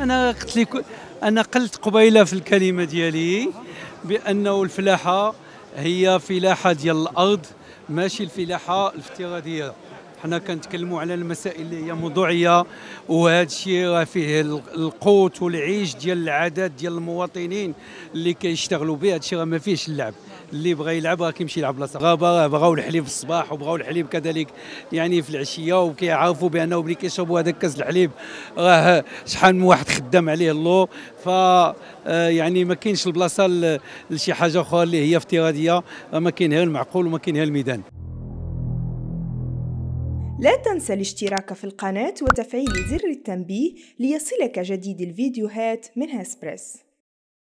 انا قلت لك انا قلت قبيله في الكلمه ديالي بانه الفلاحه هي فلاحه ديال الارض ماشي الفلاحه الافتراضيه حنا كنتكلموا على المسائل اللي هي موضوعيه وهذا الشيء فيه القوت والعيش ديال العدد ديال المواطنين اللي كيشتغلوا به هذا الشيء ما فيهش اللعب اللي بغى يلعب راه كيمشي يلعب بلاصه غابه بغاو الحليب في الصباح وبغاو الحليب كذلك يعني في العشيه وكيعرفوا بانه ملي كيشربوا هذاك كاس الحليب راه شحال من واحد خدام عليه اللور ف آه، يعني ما كاينش البلاصه لشي حاجه اخرى اللي هي افتراضيه ما كاين غير المعقول وما كاين غير الميدان لا تنسى الاشتراك في القناة وتفعيل زر التنبيه ليصلك جديد الفيديوهات من هاسبريس